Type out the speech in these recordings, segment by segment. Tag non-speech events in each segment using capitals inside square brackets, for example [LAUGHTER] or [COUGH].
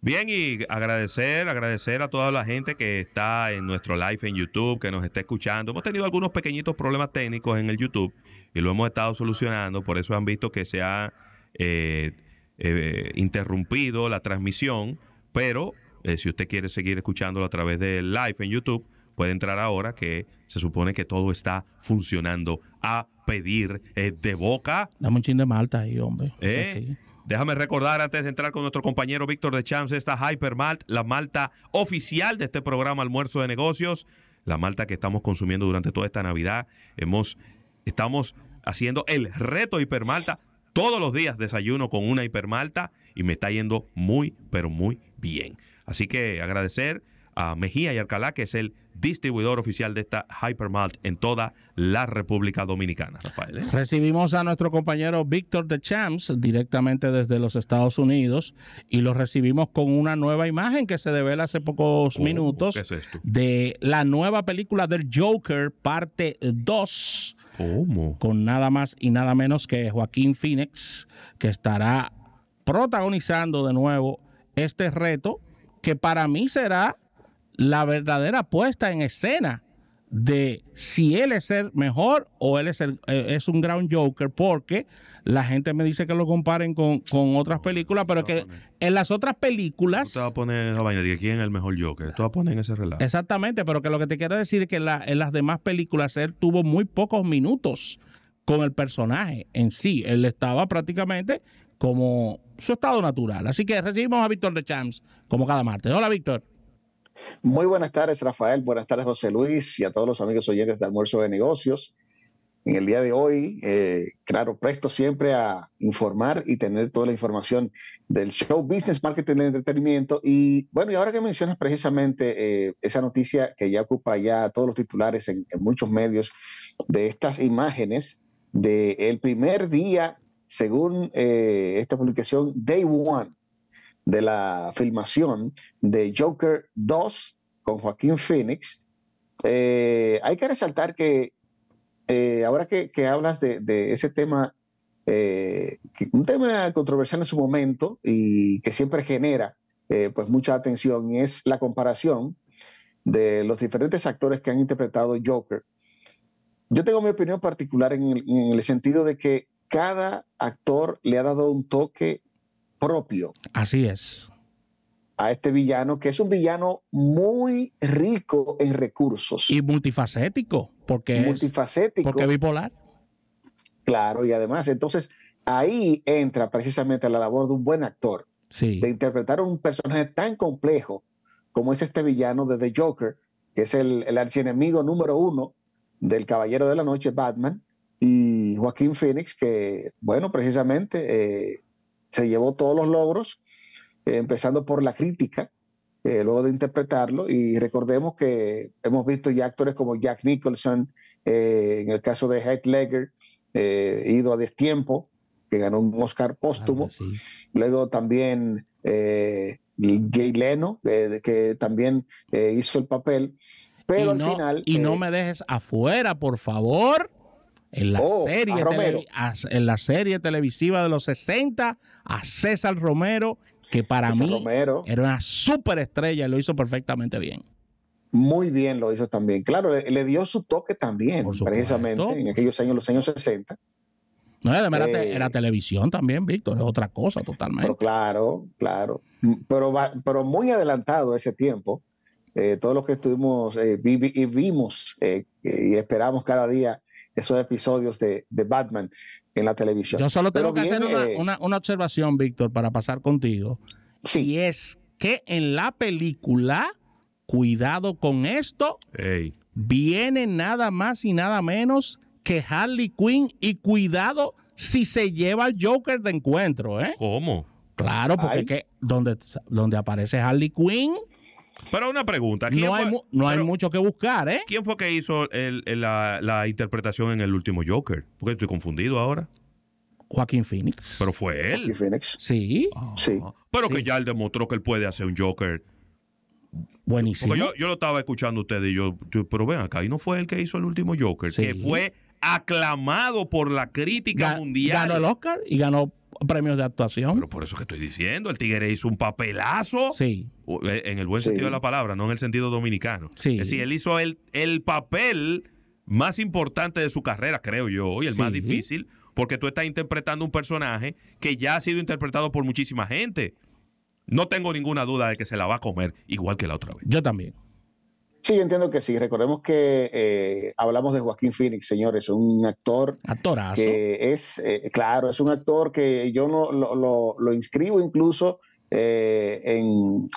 Bien, y agradecer, agradecer a toda la gente que está en nuestro live en YouTube, que nos está escuchando. Hemos tenido algunos pequeñitos problemas técnicos en el YouTube y lo hemos estado solucionando, por eso han visto que se ha eh, eh, interrumpido la transmisión, pero eh, si usted quiere seguir escuchándolo a través del live en YouTube, puede entrar ahora que se supone que todo está funcionando a pedir de boca. Dame un chin de malta ahí, hombre. Déjame recordar antes de entrar con nuestro compañero Víctor de Champs esta Hypermalt, la malta oficial de este programa Almuerzo de Negocios, la malta que estamos consumiendo durante toda esta Navidad. Hemos, estamos haciendo el reto Hipermalta. Todos los días desayuno con una Hipermalta y me está yendo muy, pero muy bien. Así que agradecer a Mejía y Alcalá, que es el distribuidor oficial de esta Hypermalt en toda la República Dominicana, Rafael. ¿eh? Recibimos a nuestro compañero Víctor de Champs directamente desde los Estados Unidos y lo recibimos con una nueva imagen que se devela hace pocos minutos de la nueva película del Joker, parte 2. ¿Cómo? Con nada más y nada menos que Joaquín Phoenix, que estará protagonizando de nuevo este reto que para mí será la verdadera puesta en escena de si él es el mejor o él es, eh, un ground joker, porque la gente me dice que lo comparen con, otras películas, pero que en las otras películas... estaba poniendo a poner esa vaina quién es el mejor Joker, te va a poner en ese relato. Exactamente, pero que lo que te quiero decir es que en, en las demás películas él tuvo muy pocos minutos con el personaje en sí, él estaba prácticamente como su estado natural. Así que recibimos a Víctor de Champs como cada martes. Hola Víctor. Muy buenas tardes, Rafael. Buenas tardes, José Luis, y a todos los amigos oyentes de Almuerzo de Negocios. En el día de hoy, eh, claro, presto siempre a informar y tener toda la información del show Business Marketing de Entretenimiento. Y bueno, y ahora que mencionas precisamente eh, esa noticia que ya ocupa ya todos los titulares en, muchos medios de estas imágenes del primer día, según eh, esta publicación, Day One de la filmación de Joker 2 con Joaquín Phoenix. Eh, hay que resaltar que eh, ahora que, hablas de, ese tema, eh, un tema controversial en su momento y que siempre genera pues mucha atención, es la comparación de los diferentes actores que han interpretado Joker. Yo tengo mi opinión particular en en el sentido de que cada actor le ha dado un toque propio. Así es. A este villano, que es un villano muy rico en recursos. Y multifacético, porque multifacético. Es, porque bipolar. Claro, y además, entonces ahí entra precisamente la labor de un buen actor. Sí. De interpretar un personaje tan complejo como es este villano de The Joker, que es el, el archienemigo número uno del Caballero de la Noche, Batman, y Joaquín Phoenix, que, bueno, precisamente eh, se llevó todos los logros, eh, empezando por la crítica, eh, luego de interpretarlo. Y recordemos que hemos visto ya actores como Jack Nicholson, eh, en el caso de Heath Ledger, ido a destiempo, que ganó un Oscar póstumo. Ah, luego también Jay Leno, que también hizo el papel. Pero al final. Y no me dejes afuera, por favor en la, oh, serie en la serie televisiva de los 60 a César Romero, que para mí era una superestrella y lo hizo perfectamente bien. Muy bien lo hizo también. Claro, le, dio su toque también, precisamente, en aquellos años, los años 60. No, eh, era, televisión también, Víctor, es otra cosa totalmente. claro, claro. Mm, pero, pero muy adelantado ese tiempo. Eh, todos los que estuvimos eh, y vimos y esperamos cada día esos episodios de, Batman en la televisión. Yo solo tengo que hacer eh, una, observación, Víctor, para pasar contigo. Sí. Y es que en la película, cuidado con esto, viene nada más y nada menos que Harley Quinn y cuidado si se lleva al Joker de encuentro, ¿eh? ¿Cómo? Claro, porque que donde, donde aparece Harley Quinn pero una pregunta. No, hay, no hay, mucho que buscar, ¿eh? ¿Quién fue que hizo el, la, interpretación en el último Joker? Porque estoy confundido ahora. Joaquín Phoenix. Pero fue él. Joaquín Phoenix. Sí. sí. Pero que ya él demostró que él puede hacer un Joker. Buenísimo. yo, lo estaba escuchando a ustedes y yo, pero ven acá, y no fue él que hizo el último Joker, que fue aclamado por la crítica mundial. Ganó el Oscar y ganó premios de actuación. Pero por eso que estoy diciendo, el Tigre hizo un papelazo. Sí. Eh, en el buen sentido de la palabra, no en el sentido dominicano. Sí. Es decir, él hizo el, papel más importante de su carrera, creo yo, y el más difícil, porque tú estás interpretando un personaje que ya ha sido interpretado por muchísima gente. No tengo ninguna duda de que se la va a comer igual que la otra vez. Yo también. Sí, yo entiendo que sí. Recordemos que eh, hablamos de Joaquín Phoenix, señores, un actor que es, eh, claro, es un actor que yo lo, inscribo incluso eh, en,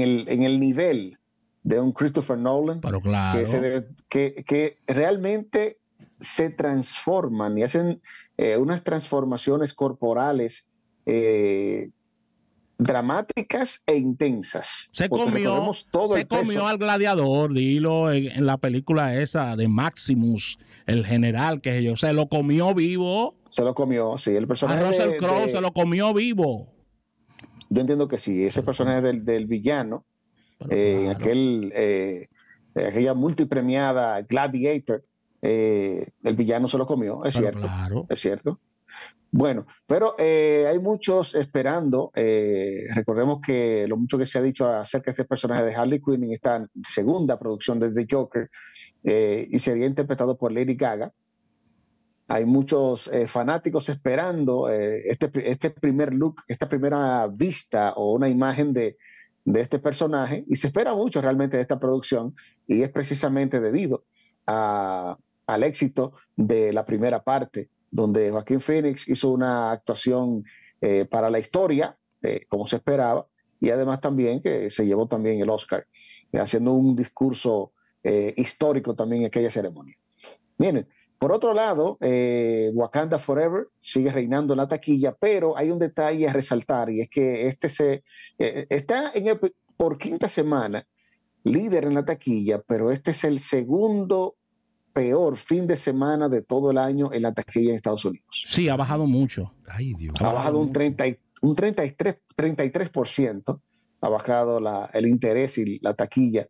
el, nivel de un Christopher Nolan, Pero claro. que, realmente se transforman y hacen unas transformaciones corporales dramáticas e intensas. Se comió, se comió al gladiador, dilo, en, la película esa de Maximus, el general, que yo, se lo comió vivo. Se lo comió, sí, el personaje. A Russell Crowe se lo comió vivo. Yo entiendo que sí, ese personaje del, villano, eh, aquel, eh, aquella multipremiada Gladiator, eh, el villano se lo comió, es cierto. Es cierto. Bueno, pero eh, hay muchos esperando. Eh, recordemos que lo mucho que se ha dicho acerca de este personaje de Harley Quinn en esta segunda producción de The Joker eh, y sería interpretado por Lady Gaga. Hay muchos fanáticos esperando este, este, primer look, esta primera vista o una imagen de, este personaje y se espera mucho realmente de esta producción y es precisamente debido al éxito de la primera parte donde Joaquín Phoenix hizo una actuación eh, para la historia, eh, como se esperaba, y además también que se llevó también el Oscar, eh, haciendo un discurso histórico también en aquella ceremonia. Miren, por otro lado, Wakanda Forever sigue reinando en la taquilla, pero hay un detalle a resaltar y es que este se está en por quinta semana líder en la taquilla, pero este es el segundo peor fin de semana de todo el año en la taquilla en Estados Unidos. Sí, ha bajado mucho. Ay, Dios. Ha bajado un, 30, un 33, 33%, ha bajado el interés y la taquilla.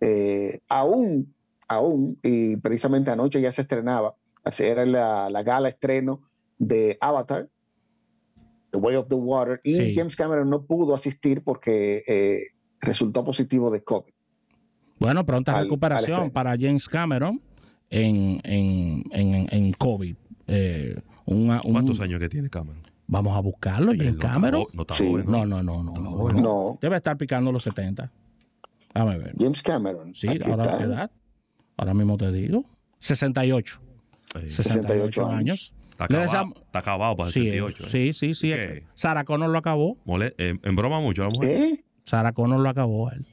Eh, aún, aún, y precisamente anoche ya se estrenaba, era la, gala estreno de Avatar, The Way of the Water, y James Cameron no pudo asistir porque eh, resultó positivo de COVID. Bueno, pronta recuperación para James Cameron en, en, en, en COVID. Eh, ¿Cuántos años que tiene Cameron? Vamos a buscarlo, James Cameron. No, no, no, no, Debe estar picando los 70. Dame ver. James Cameron. Sí, ahora edad. Ahora mismo te digo. 68. 68, años. Está acabado, acabado para sí, 68. ¿eh? Sí, sí, sí. Sara Connor lo acabó. Mole, eh, en broma mucho la mujer. Sara Connor lo acabó él.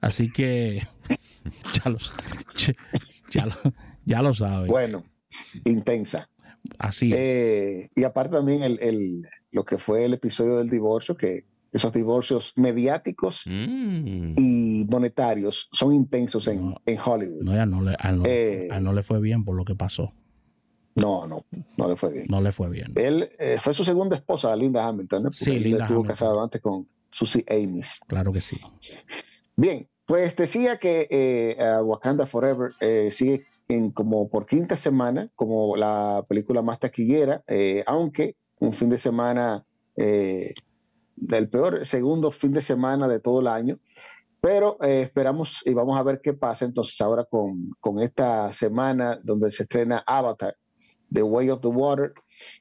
Así que [LAUGHS] ya, lo, ya lo sabe. Bueno, intensa. Así es. Eh, y aparte también el, lo que fue el episodio del divorcio, que esos divorcios mediáticos mm. y monetarios son intensos en, Hollywood. No, ya no le, eh, no, le fue bien por lo que pasó. No, no, no le fue bien. No le fue bien. Él eh, fue su segunda esposa, Linda Hamilton, Sí, él estuvo casado antes con Susie Amis. Claro que sí. Bien, pues decía que eh, Wakanda Forever eh, sigue en como por quinta semana como la película más taquillera, eh, aunque un fin de semana, del eh, peor segundo fin de semana de todo el año. Pero eh, esperamos y vamos a ver qué pasa entonces ahora con, con esta semana donde se estrena Avatar, The Way of the Water.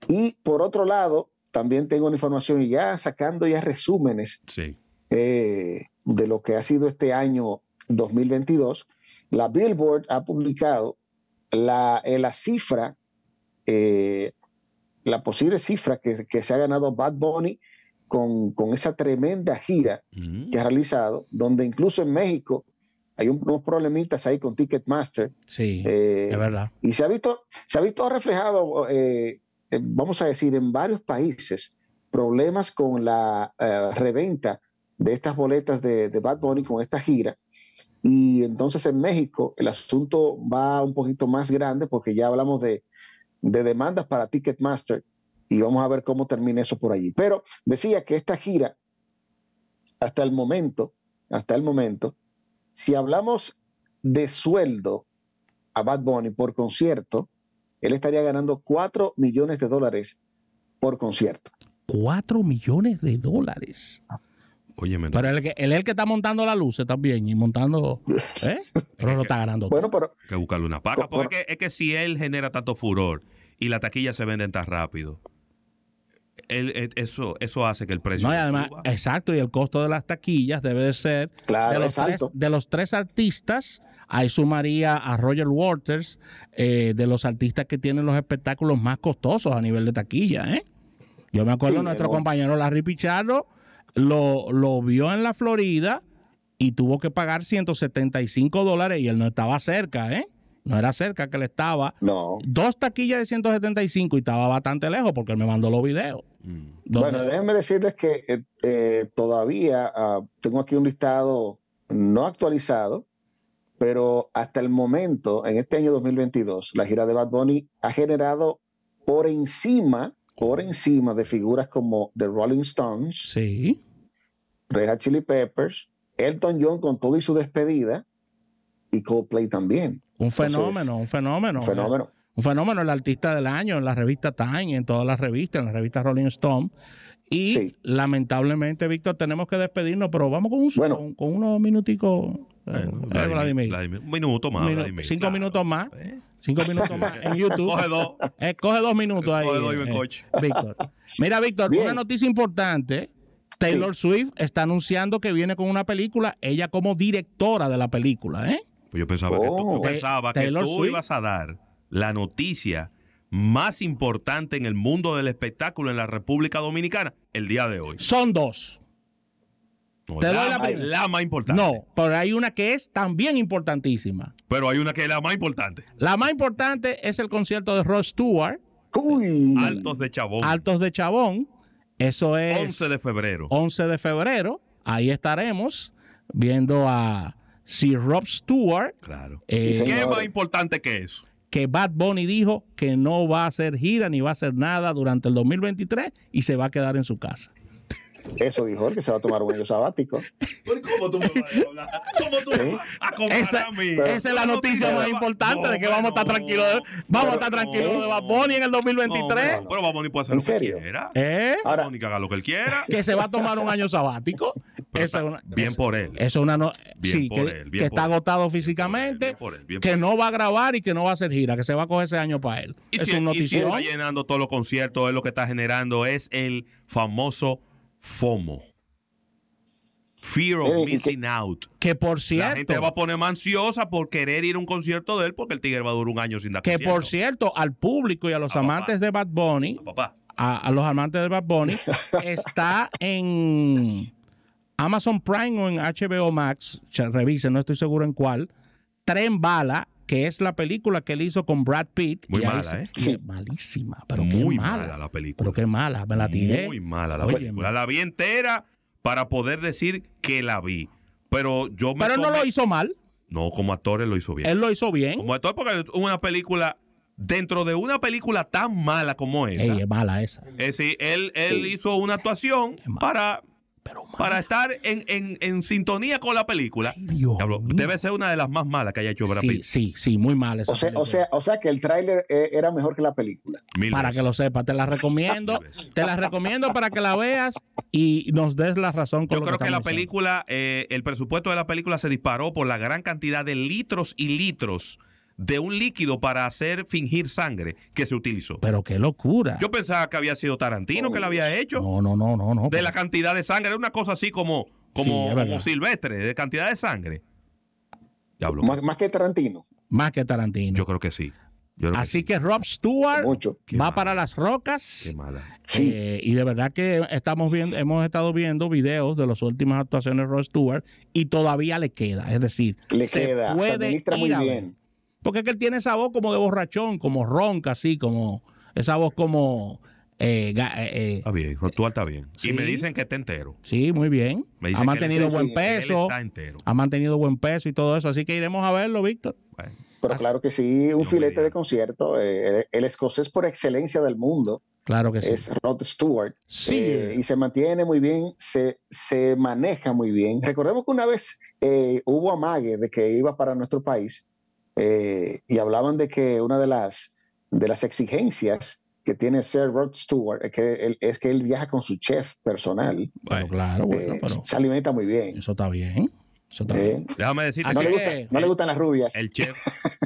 Y por otro lado, también tengo una información y ya sacando ya resúmenes sí. de lo que ha sido este año 2022, la Billboard ha publicado la, eh, la cifra, eh, la posible cifra que, se ha ganado Bad Bunny con, con esa tremenda gira mm. que ha realizado, donde incluso en México hay unos problemitas ahí con Ticketmaster. Sí, eh, verdad. Y se ha visto, se ha visto reflejado, eh, vamos a decir, en varios países, problemas con la reventa de estas boletas de, de, Bad Bunny con esta gira. Y entonces en México el asunto va un poquito más grande porque ya hablamos de, demandas para Ticketmaster y vamos a ver cómo termina eso por allí. Pero decía que esta gira, hasta el momento, hasta el momento, si hablamos de sueldo a Bad Bunny por concierto, él estaría ganando 4 millones de dólares por concierto. 4 millones de dólares. Pero el, que, el, que está montando las luces también y montando. [LAUGHS] ¿eh? Pero no está ganando. Hay que buscarle una paca. Porque es, que, si él genera tanto furor y la taquilla se venden tan rápido. Eh, eso, eso hace que el precio. además, exacto, y el costo de las taquillas debe de ser. de los, tres, de los tres artistas, ahí sumaría a Roger Waters, eh, de los artistas que tienen los espectáculos más costosos a nivel de taquilla. Yo me acuerdo de nuestro compañero Larry Pichardo lo, vio en la Florida y tuvo que pagar 175 dólares y él no estaba cerca, ¿eh? No era cerca que le estaba. No. Dos taquillas de 175 y estaba bastante lejos porque él me mandó los videos. Mm. Bueno, déjenme decirles que eh, eh, todavía ah, tengo aquí un listado no actualizado, pero hasta el momento, en este año 2022, la gira de Bad Bunny ha generado por encima por encima de figuras como The Rolling Stones, sí. Chili Peppers, Elton John con todo y su despedida, y Coldplay también. Un fenómeno, un fenómeno. Un eh. fenómeno. Un fenómeno, el artista del año en la revista Time, en todas las revistas, en la revista Rolling Stone. Y lamentablemente, Víctor, tenemos que despedirnos, pero vamos con, un, con, unos minuticos. Eh, eh, un minuto más. cinco minutos más. Cinco [LAUGHS] minutos más en YouTube. coge dos. Eh, coge dos minutos ahí. Eh, Víctor. Mira, Víctor, una noticia importante. Taylor Swift está anunciando que viene con una película, ella como directora de la película, ¿eh? Pues yo pensaba que tú, oh. ibas a dar la noticia más importante en el mundo del espectáculo en la República Dominicana el día de hoy. Son dos la, más, importante. No, pero hay una que es también importantísima. Pero hay una que es la más importante. La más importante es el concierto de Rob Stewart. Altos de Chabón. Altos de Chabón. Eso es. 11 de febrero. 11 de febrero. Ahí estaremos viendo a si Rob Stewart. Claro. Eh, más importante que eso? que Bad Bunny dijo que no va a hacer gira ni va a hacer nada durante el 2023 y se va a quedar en su casa. Eso dijo que se va a tomar un año sabático. ¿Cómo tú me vas a hablar? ¿Cómo tú a esa, esa es la noticia más importante de que vamos a estar tranquilos. Vamos a estar tranquilos de ¿eh? Baboni en el 2023. pero Baboni puede hacer lo serio? que quiera. ¿Eh? que haga lo que él quiera. [LAUGHS] Que se va a tomar un año sabático. bien por él. Eso es una sí, que, está agotado físicamente, bien por él, que no va a grabar y que no va a hacer gira, que se va a coger ese año para él. es un Y llenando todos los conciertos, Es lo que está generando es el famoso FOMO. Fear of eh, missing out. Que por cierto. La gente va a poner ansiosa por querer ir a un concierto de él porque el Tigre va a durar un año sin dar Que por cierto, al público y a los amantes de Bad Bunny. A, los amantes de Bad Bunny. [LAUGHS] está en Amazon Prime o en HBO Max. Revisen, no estoy seguro en cuál. Tren Bala que es la película que él hizo con Brad Pitt. Muy mala, ¿eh? Sí. Malísima, pero Muy mala, la película. Pero qué mala, me la tiré. Muy mala la película. La vi entera para poder decir que la vi. Pero yo me Pero no lo hizo mal. No, como actor él lo hizo bien. Él lo hizo bien. Como actor porque una película dentro de una película tan mala como esa. es mala esa. Es decir, él, él hizo una actuación para para estar en, sintonía con la película. debe ser una de las más malas que haya hecho Brad Pitt. Sí, sí, muy mala. o sea, o, sea, que el tráiler eh, era mejor que la película. para que lo sepas, te la recomiendo. te la recomiendo para que la veas y nos des la razón. Yo creo que, la película, eh, el presupuesto de la película se disparó por la gran cantidad de litros y litros de un líquido para hacer fingir sangre que se utilizó. Pero qué locura. Yo pensaba que había sido Tarantino que lo había oh. hecho. No, no, no, no, no. De la cantidad de sangre, era una cosa así como, como, silvestre, de cantidad de sangre. Diablo. Más, más que Tarantino. Más que Tarantino. Yo creo que sí. Así que, Rob Stewart va para las rocas. Qué mala. Sí. Eh, y de verdad que estamos viendo, hemos estado viendo videos de las últimas actuaciones de Rob Stewart y todavía le queda. Es decir, le queda. Puede porque es que él tiene esa voz como de borrachón, como ronca, así, como esa voz como... Eh, eh, eh. está bien, tú está bien. Y me dicen que está entero. Sí, muy bien. Me ha mantenido buen peso. Está entero. Ha mantenido buen peso y todo eso. Así que iremos a verlo, Víctor. Pero claro que sí, un filete de concierto. Eh, el, escocés por excelencia del mundo. Claro que sí. Es Rod Stewart. Sí. y se mantiene muy bien, se, se maneja muy bien. Recordemos que una vez hubo amague de que iba para nuestro país eh, y hablaban de que una de las, de las exigencias que tiene Sir Rod Stewart es que él, es que él viaja con su chef personal. Bueno, claro, bueno, eh, se alimenta muy bien. Eso está bien. Eso está eh, Déjame decirte ah, no, le no le gustan las rubias. El chef,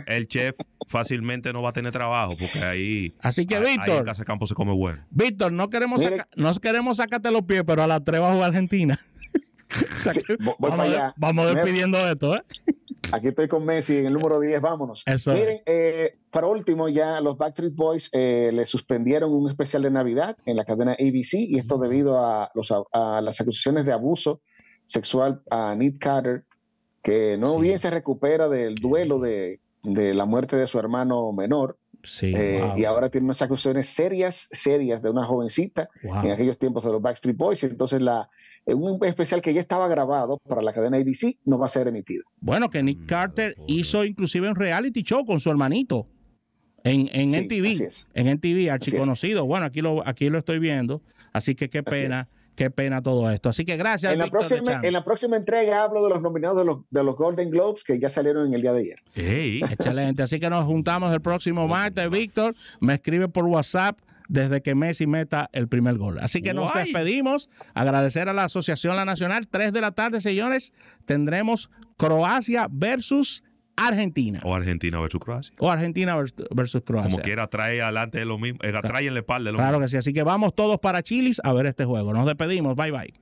el chef fácilmente no va a tener trabajo porque ahí. Así que, Víctor. Campo se come bueno. Víctor, no queremos, no queremos sacarte los pies, pero a la 3 Argentina. [LAUGHS] vamos, despidiendo de esto, ¿eh? [LAUGHS] Aquí estoy con Messi en el número 10, vámonos. Miren, eh, para último, ya los Backstreet Boys eh, le suspendieron un especial de Navidad en la cadena ABC y esto debido a, las acusaciones de abuso sexual a Nick Carter, que no bien se recupera del duelo de, la muerte de su hermano menor. Eh, y ahora tiene unas acusaciones serias, serias de una jovencita en aquellos tiempos de los Backstreet Boys. Entonces, la, un especial que ya estaba grabado para la cadena ABC no va a ser emitido. Bueno, que Nick mm, Carter hizo inclusive un reality show con su hermanito en, en NTV. En archiconocido. Bueno, aquí lo, aquí lo estoy viendo. Así que qué pena. Qué pena todo esto. Así que gracias. En la, próxima, en la próxima entrega hablo de los nominados de los, Golden Globes que ya salieron en el día de ayer. [LAUGHS] Excelente. Así que nos juntamos el próximo martes. Víctor me escribe por WhatsApp desde que Messi meta el primer gol. Así que nos despedimos. Agradecer a la Asociación La Nacional. tres de la tarde, señores, tendremos Croacia versus Argentina. O Argentina versus Croacia. O Argentina versus Croacia. Como quiera, trae adelante lo mismo, eh, trae espalda de lo mismo. Claro que sí, así que vamos todos para Chilis a ver este juego. Nos despedimos, bye bye.